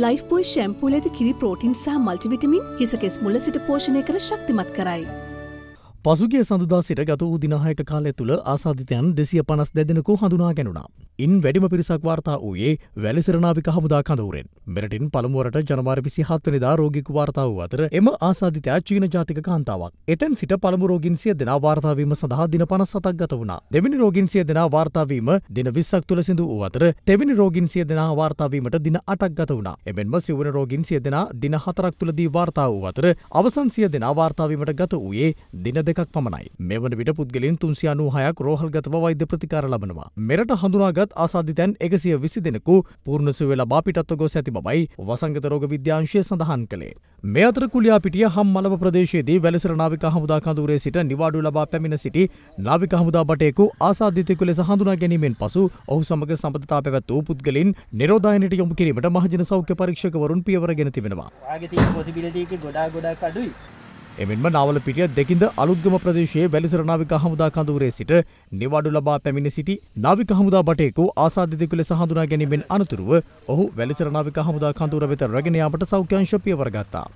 Lifebuoy ශැම්පූල ඇති කිරි protein සහ මල්ටිවිටමින් හිසකෙස් මුල සිට පෝෂණය කර ශක්තිමත් කරයි. පසුගේ සඳදා සිට ගත වූ දිනහයක කාලය තුළ ආසාධිතයන් දෙසිය පනස් දෙදෙනකු හඳුනා ගැනුණා. ඉන් වැඩිම පිරිසක් වාර්තා වූයේ වැලිසිරනාවික හමුදා කඳවුරෙන්. මෙරටින් පළමුුවරට ජනවාර විසිහත්වනිදා රෝගිකු වාර්තා වූ අතර එම ආසාධිතයා චීන ජාතික කාන්තාවක්. එතැන් සිට පළමු රෝගින් සිය දෙනා වාර්තාවීම සඳහා දින පනස් සතක් ගත වුණා. දෙවිනි රෝගින් සිය දෙනා වාර්තාවීම දින විස්සක් තුළ සිදු වූ අතර තෙවිනි රෝගින් සිය දෙනා වාර්තාවීමට දින අටක් ගත වුණා. එමෙන්ම සිවන රෝගින් සිය දෙනා දින හතරක් තුළදී වාර්තා වූ අතර අවසන් සිය දෙනා වාර්තාවීමට ගත වූයේ දින දෙකක් පමණයි. මෙවන විට පුද්ගලින් තුන්සියනූ හයක් රෝහල්ගතව වෛද්‍ය ප්‍රතිකාර ලබනවා. මෙරට හඳුනාගත් තවත් ආසාධිතැන් එකසිය විසි දෙෙනෙකු පූර්ණසු වෙලා බාපිටත්ව ගොස් ඇති බයි වසංගත රෝග විද්‍යාංශය සඳහන් කළේ. මේ අතර කුලියාපිටිය හම් මලව ප්‍රදේශයේදී වැලසර නාවික හමුදා කඳුරේ සිට නිවාඩු ලබා පැමිණ සිටි නාවික හමුදා බටයෙකු ආසාධිතයෙකු ලෙස හඳුනා ගැනීමෙන් පසු ඔහු සමග සබඳතා පැවැත් වූ පුද්ගලින් නිරෝධායනයට යොමු කිරීමට මහජන සෞඛ්‍ය පරීක්ෂකවරුන් පියවර ගෙන තිබෙනවා. ආගේ තියෙන පොසිබිලිටි එක ගොඩාක් ගොඩාක් අඩුයි. එමෙන්ම නාවලපිටිය දෙකින්ද අලුත්ගම ප්‍රදේශයේ වැලිසර නාවික හමුදා කඳවුරේ සිට නිවාඩු ලබා පැමිණ සිටි නාවික හමුදා බටයෙකු ආසාදිතෙකු ලෙස හඳුනා ගැනීමෙන් අනතුරුව ඔහු වැලිසර නාවික හමුදා කඳවුර වෙත රැගෙන යාමට සෞඛ්‍ය අංශ පියවර ගත්තා.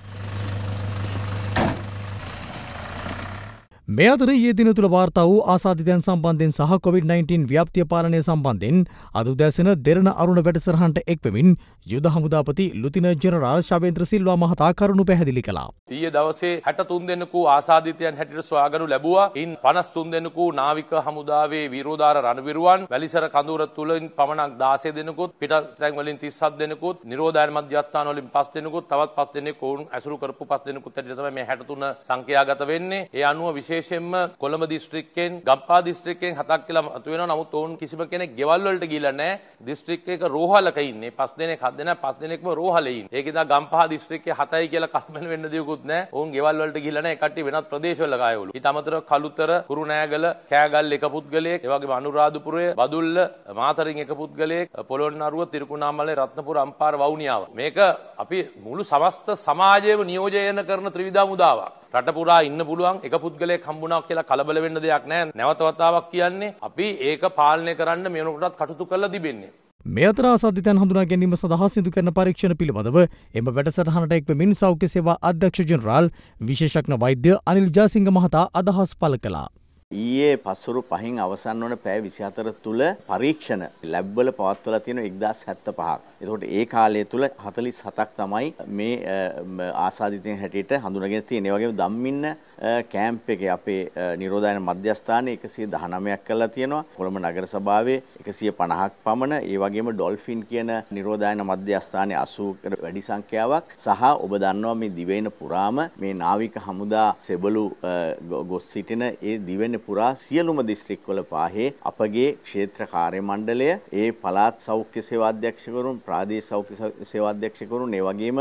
මේ අතර ඒ දින තුළ වාර්තා වූ ආසාධිතයන් සම්බන්ධෙන් සහ COොVID-19 ව්‍යප්තිය පාලනය සම්බන්ධෙන් අදුදැසන දෙරන අරුණ වැඩසරහන්ට එක්වමින් යුද හමුදාපති ලුතින ජනරාල් ශවේන්ත්‍ර සිල්වා මහතා කරුණු පැහැදිලි කළා. ඊය දවසේ හැට තුන් දෙන්නකු ආසාධිතයන් හැටිට සොයාගනු ලැබවා ඉන් පනස් තුන් දෙන්නකු නාවික හමුදාවේ විරෝධාර රණවිරුවන් වැලිසර කඳුර තුළින් පමණක් දාසේ දෙනකුත් පිට තැන්වලින් තිස්සත් දෙනකුත් නිරෝධයන් මධ්‍යස්ථාන වලින් පස් දෙනකුත් තවත් පස් දෙනෙක් ඔවුන් ඇසුරු කරපු පස් දෙනෙකුත් හැටියට තමයි මේ හැට තුන සංඛ්‍යාගත වෙන්නේ. ඒ අනුව විශේෂ විශේෂයෙන්ම කොළඹ දිස්ත්‍රික්කයෙන් ගම්පා දිස්ත්‍රික්කයෙන් හතක් කියලා මතු වෙනවා. නමුත් ඔවුන් කිසිම කෙනෙක් ගෙවල් වලට ගිහිල්ලා නැහැ. දිස්ත්‍රික්කයක රෝහලක ඉන්නේ. පස් දිනක් හත් දිනක් පස් දිනක්ම රෝහලේ ඉන්නේ. ඒක ඉදා ගම්පා දිස්ත්‍රික්කයේ හතයි කියලා කල්පන වෙන්න දෙයක්වත් නැහැ. ඔවුන් ගෙවල් වලට ගිහිල්ලා නැහැ. කට්ටිය වෙනත් ප්‍රදේශවල ගායවලු. ඊට අමතරව කලුතර, කුරුණෑගල, කෑගල් එක පුද්ගලයෙක්, ඒ වගේම අනුරාධපුරය, බදුල්ල, මාතරින් එක පුද්ගලයෙක්, පොළොන්නරුව, තිරිකුණාමලේ, රත්නපුර, අම්පාර, වවුනියාව. මේක අපි මුළු සමස්ත සමාජයම නියෝජනය කරන ත්‍රිවිධ මුදාවක්. රට පුරා ඉන්න පුළුවන් එක පුද්ගලයෙක් හම්බුණා කියලා කලබල වෙන්න දෙයක් නැහැ. නැවත වතාවක් කියන්නේ අපි ඒක පාලනය කරන්න මේ වෙනකොටත් කටයුතු කරලා තිබෙන්නේ. මේ අතර අසාධිතයන් හඳුනා ගැනීම සඳහා සිදු කරන පරීක්ෂණ පිළිබඳව එම වැඩසටහනට එක්වමින් සෞඛ්‍ය සේවා අධ්‍යක්ෂ ජෙනරාල් විශේෂඥ වෛද්‍ය අනිල් ජයසිංහ මහතා අදහස් පළ කළා. ඊයේ පස්වරු පහින් අවසන් වන පැය 24 තුල පරීක්ෂණ ලැබ් වල පවත්වලා තියෙන 1075ක්. එතකොට ඒ කාලය තුල 47ක් තමයි මේ ආසාදිතයන් හැටියට හඳුනාගෙන තියෙන්නේ. ඒ වගේම ධම්මින්න කැම්ප් එකේ අපේ නිරෝධායන මධ්‍යස්ථානයේ 119ක් කරලා තියෙනවා. කොළඹ නගර සභාවේ 150ක් පමණ, ඒ වගේම ඩොල්ෆින් කියන නිරෝධායන මධ්‍යස්ථානයේ 80කට වැඩි සංඛ්‍යාවක් සහ ඔබ දන්නවා මේ දිවයින පුරාම මේ නාවික හමුදා සෙබළු ගොස් සිටින ඒ දිවයින දින පුරා සියලුම දිස්ත්‍රික්වල පාහේ අපගේ ක්ෂේත්‍ර කාර්ය මණ්ඩලය ඒ පළාත් සෞඛ්‍ය සේවා අධ්‍යක්ෂකවරුන් ප්‍රාදේශ සෞඛ්‍ය සේවා අධ්‍යක්ෂකවරුන් ඒ වගේම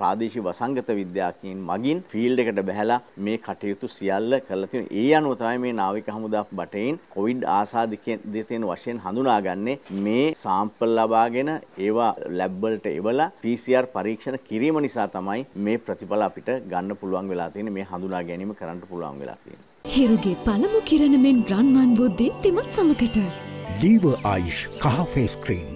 ප්‍රාදේශීය වසංගත විද්‍යාඥයින් මගින් ෆීල්ඩ් එකට බැහැලා මේ කටයුතු සියල්ල කරලා තියෙනවා. ඒ අනුව තමයි මේ නාවික හමුදා බටේන් කොවිඩ් ආසාදිතයන් දෙතෙන් වශයෙන් හඳුනාගන්නේ මේ සාම්පල් ලබාගෙන ඒවා ලැබ් වලට එවලා PCR පරීක්ෂණ කිරීම නිසා තමයි මේ ප්‍රතිඵල අපිට ගන්න පුළුවන් වෙලා තියෙන්නේ මේ හඳුනා ගැනීම කරන්න පුළුවන් වෙලා තියෙන්නේ හිරුගේ පළමු කිරණමෙන් රන්වන් වූ දේ තිමත් සමකට ලීව ආයිෂ් කහ ෆේස් ක්‍රීම්